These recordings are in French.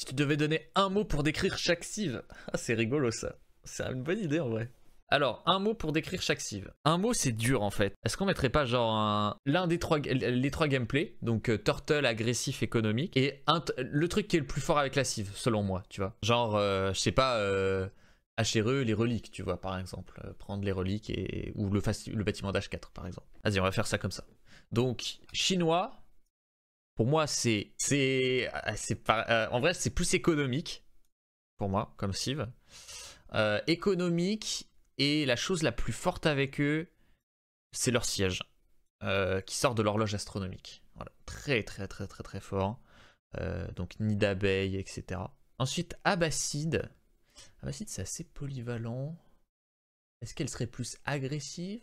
Si tu devais donner un mot pour décrire chaque sieve. Ah, c'est rigolo ça. C'est une bonne idée en vrai. Alors, un mot pour décrire chaque sieve Un mot, c'est dur en fait. Est-ce qu'on mettrait pas genre l'un des trois, les trois gameplays, donc euh, turtle, agressif, économique, et le truc qui est le plus fort avec la sieve selon moi, tu vois. Genre, euh, je sais pas, euh, HRE, les reliques, tu vois, par exemple. Euh, prendre les reliques et... ou le, le bâtiment d'H4, par exemple. Vas-y, on va faire ça comme ça. Donc, chinois, pour moi, c'est. c'est, euh, euh, en vrai, c'est plus économique. Pour moi, comme Sive euh, économique. Et la chose la plus forte avec eux, c'est leur siège. qui sort de l'horloge astronomique. Voilà. Très, très, très, très, très fort. donc, nid d'abeilles, etc. Ensuite, Abbasside. Abbasside, c'est assez polyvalent. Est-ce qu'elle serait plus agressive,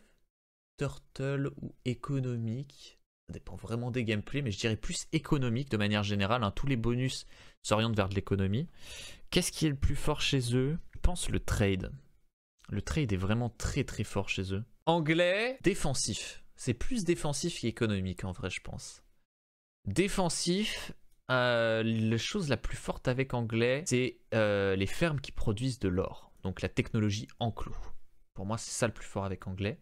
turtle ou économique ça dépend vraiment des gameplays, mais je dirais plus économique de manière générale. Hein. Tous les bonus s'orientent vers de l'économie. Qu'est-ce qui est le plus fort chez eux Je pense le trade. Le trade est vraiment très très fort chez eux. Anglais, défensif. C'est plus défensif qu'économique en vrai, je pense. Défensif, euh, la chose la plus forte avec anglais, c'est euh, les fermes qui produisent de l'or. Donc la technologie enclos. Pour moi, c'est ça le plus fort avec anglais.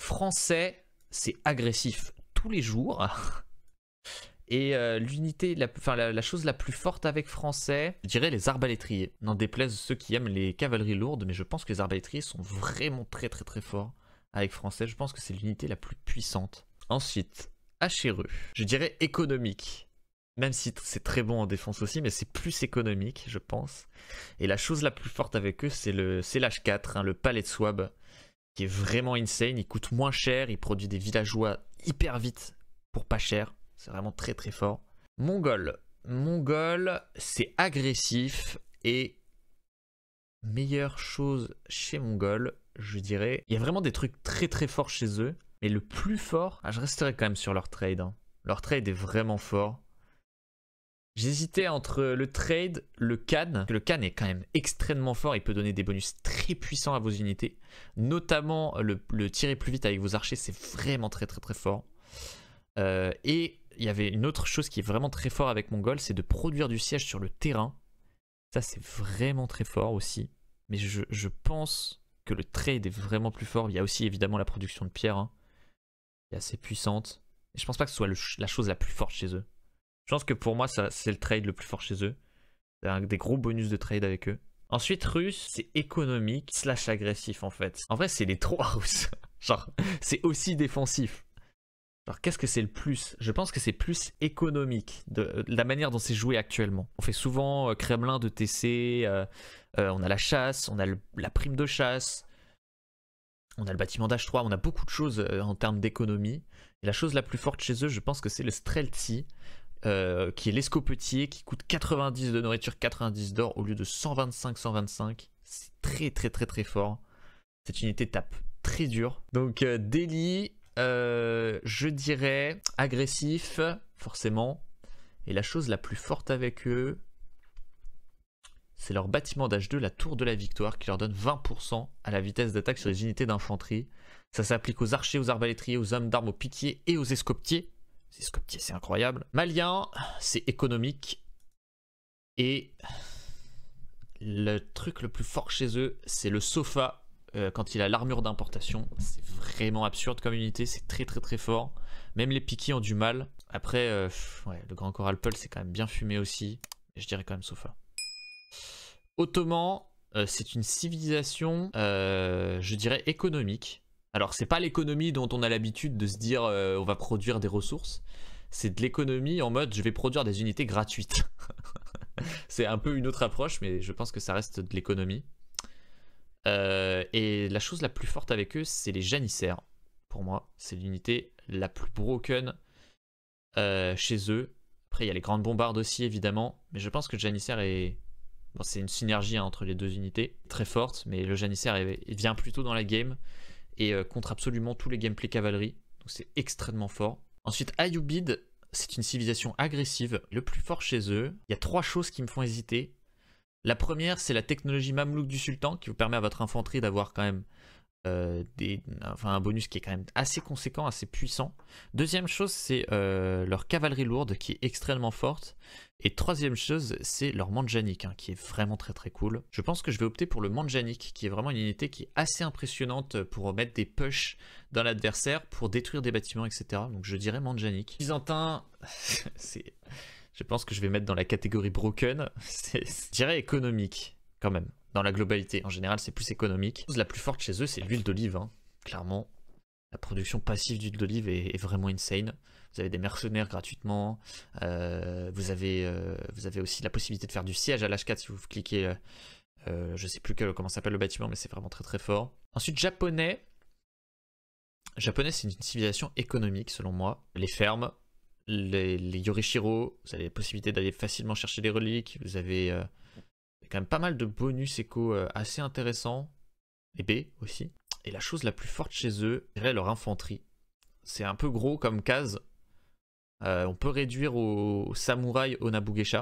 Français, c'est agressif les jours. Et euh, l'unité, la, enfin, la, chose la plus forte avec français, je dirais les arbalétriers. N'en déplaise ceux qui aiment les cavaleries lourdes, mais je pense que les arbalétriers sont vraiment très très très forts avec français. Je pense que c'est l'unité la plus puissante. Ensuite, HRE. Je dirais économique. Même si c'est très bon en défense aussi, mais c'est plus économique, je pense. Et la chose la plus forte avec eux, c'est le c'est l'H4, hein, le palais de Swab, qui est vraiment insane. Il coûte moins cher, il produit des villageois hyper vite pour pas cher. C'est vraiment très très fort. Mongol. Mongol, c'est agressif et meilleure chose chez Mongol, je dirais. Il y a vraiment des trucs très très forts chez eux. Mais le plus fort, ah, je resterai quand même sur leur trade. Hein. Leur trade est vraiment fort. J'hésitais entre le trade, le can. Le can est quand même extrêmement fort. Il peut donner des bonus très puissants à vos unités. Notamment le, tirer plus vite avec vos archers, c'est vraiment très très très fort. Euh, et il y avait une autre chose qui est vraiment très fort avec mon Mongol, c'est de produire du siège sur le terrain. Ça c'est vraiment très fort aussi. Mais je, pense que le trade est vraiment plus fort. Il y a aussi évidemment la production de pierre, qui hein. est assez puissante. Et je pense pas que ce soit la chose la plus forte chez eux. Je pense que pour moi, c'est le trade le plus fort chez eux. C'est des gros bonus de trade avec eux. Ensuite, russe, c'est économique slash agressif en fait. En vrai, c'est les trois russes. Genre, c'est aussi défensif. Alors qu'est-ce que c'est le plus Je pense que c'est plus économique de, euh, la manière dont c'est joué actuellement. On fait souvent euh, Kremlin de TC, euh, on a la chasse, on a la prime de chasse, on a le bâtiment d'H3, on a beaucoup de choses en termes d'économie. la chose la plus forte chez eux, je pense que c'est le Streltsy. Euh, qui est l'escopetier, qui coûte 90 de nourriture, 90 d'or au lieu de 125, 125. C'est très très très très fort. Cette unité tape très dure. Donc euh, euh, je dirais agressif, forcément. Et la chose la plus forte avec eux, c'est leur bâtiment d'âge 2, la tour de la victoire, qui leur donne 20% à la vitesse d'attaque sur les unités d'infanterie. Ça s'applique aux archers, aux arbalétriers, aux hommes d'armes, aux piquiers et aux escopetiers. C'est scoptier, c'est incroyable. Malien, c'est économique. Et le truc le plus fort chez eux, c'est le sofa euh, quand il a l'armure d'importation. C'est vraiment absurde comme unité, c'est très très très fort. Même les piquis ont du mal. Après, euh, le grand Coral c'est quand même bien fumé aussi. Je dirais quand même sofa. Ottoman, euh, c'est une civilisation, je dirais, économique. Alors c'est pas l'économie dont on a l'habitude de se dire euh, on va produire des ressources, c'est de l'économie en mode je vais produire des unités gratuites. c'est un peu une autre approche, mais je pense que ça reste de l'économie. Euh, et la chose la plus forte avec eux, c'est les janissaires. Pour moi, c'est l'unité la plus broken euh, chez eux. Après, il y a les grandes bombardes aussi, évidemment. Mais je pense que le janissaire est. Bon, c'est une synergie hein, entre les deux unités, très forte, mais le janissaire vient Plutôt dans la game et euh, contre absolument tous les gameplays cavalerie. Donc c'est extrêmement fort. Ensuite, Ayubid, c'est une civilisation agressive, le plus fort chez eux. Il y a trois choses qui me font hésiter. La première, c'est la technologie mamelouk du sultan qui vous permet à votre infanterie d'avoir quand même euh, des, un bonus qui est quand même assez conséquent, assez puissant. Deuxième chose, c'est euh, leur cavalerie lourde qui est extrêmement forte. Et troisième chose, c'est leur manjanic hein, qui est vraiment très très cool. Je pense que je vais opter pour le manjanic qui est vraiment une unité qui est assez impressionnante pour mettre des push dans l'adversaire, pour détruire des bâtiments, etc. Donc je dirais manjanic. Byzantin, c'est... Je pense que je vais mettre dans la catégorie broken, je dirais économique quand même dans la globalité. En général, c'est plus économique. La chose la plus forte chez eux, c'est l'huile d'olive. Hein. Clairement, la production passive d'huile d'olive est, vraiment insane. Vous avez des mercenaires gratuitement. Euh, vous, avez, euh, vous avez aussi la possibilité de faire du siège à l'H4 si vous cliquez. je euh, je sais plus comment s'appelle le bâtiment, mais c'est vraiment très très fort. Ensuite, japonais. Japonais, c'est une civilisation économique selon moi. Les fermes, les, les yorishiro, vous avez la possibilité d'aller facilement chercher des reliques. Vous avez quand même pas mal de bonus éco euh, assez intéressants. B aussi. Et la chose la plus forte chez eux, je leur infanterie. C'est un peu gros comme case. Euh, on peut réduire aux, samouraï samouraïs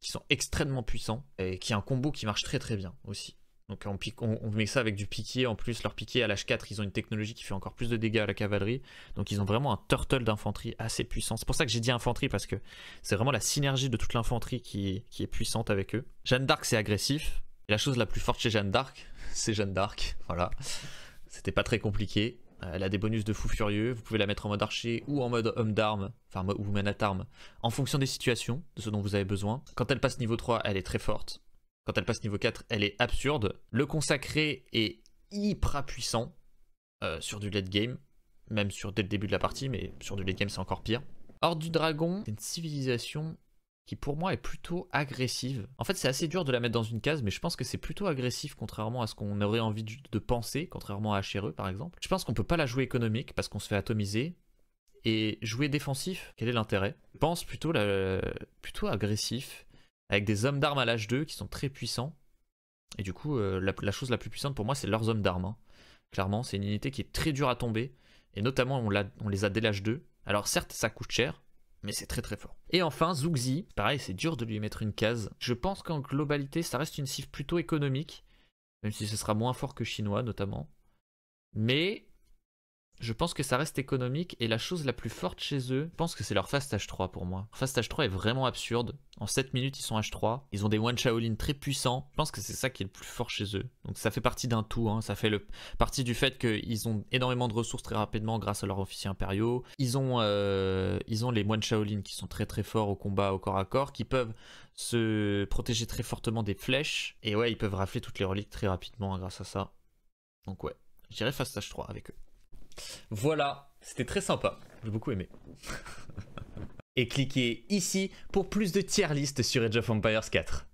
qui sont extrêmement puissants, et qui est un combo qui marche très très bien aussi. Donc on, met ça avec du piquier. En plus, leur piqué à l'âge 4, ils ont une technologie qui fait encore plus de dégâts à la cavalerie. Donc ils ont vraiment un turtle d'infanterie assez puissant. C'est pour ça que j'ai dit infanterie, parce que c'est vraiment la synergie de toute l'infanterie qui, est puissante avec eux. Jeanne d'Arc, c'est agressif. la chose la plus forte chez Jeanne d'Arc, c'est Jeanne d'Arc. Voilà. C'était pas très compliqué. Euh, elle a des bonus de fou furieux. Vous pouvez la mettre en mode archer ou en mode homme d'armes, enfin ou man at armes, en fonction des situations, de ce dont vous avez besoin. Quand elle passe niveau 3, elle est très forte quand elle passe niveau 4, elle est absurde. Le consacré est hyper puissant euh, sur du late game, même sur dès le début de la partie, mais sur du late game c'est encore pire. Horde du dragon, c'est une civilisation qui pour moi est plutôt agressive. En fait, c'est assez dur de la mettre dans une case, mais je pense que c'est plutôt agressif contrairement à ce qu'on aurait envie de penser, contrairement à HRE par exemple. Je pense qu'on peut pas la jouer économique parce qu'on se fait atomiser. Et jouer défensif, quel est l'intérêt pense plutôt, la... plutôt agressif avec des hommes d'armes à l'âge 2 qui sont très puissants. Et du coup, euh, la, chose la plus puissante pour moi, c'est leurs hommes d'armes. Hein. Clairement, c'est une unité qui est très dure à tomber. Et notamment, on, les a dès l'âge 2. Alors certes, ça coûte cher, mais c'est très très fort. Et enfin, Zuxi, pareil, c'est dur de lui mettre une case. Je pense qu'en globalité, ça reste une cible plutôt économique, même si ce sera moins fort que chinois notamment. Mais je pense que ça reste économique et la chose la plus forte chez eux, je pense que c'est leur Fast H3 pour moi. Fast H3 est vraiment absurde. En 7 minutes, ils sont H3. Ils ont des moines Shaolin très puissants. Je pense que c'est ça qui est le plus fort chez eux. Donc ça fait partie d'un tout. Hein. Ça fait partie du fait qu'ils ont énormément de ressources très rapidement grâce à leurs officiers impériaux. Ils ont, euh, ils ont les moines Shaolin qui sont très très forts au combat au corps à corps, qui peuvent se protéger très fortement des flèches. Et ouais, ils peuvent rafler toutes les reliques très rapidement hein, grâce à ça. Donc ouais, j'irai Fast H3 avec eux. Voilà, c'était très sympa. J'ai beaucoup aimé. Et cliquez ici pour plus de tier list sur Age of Empires 4.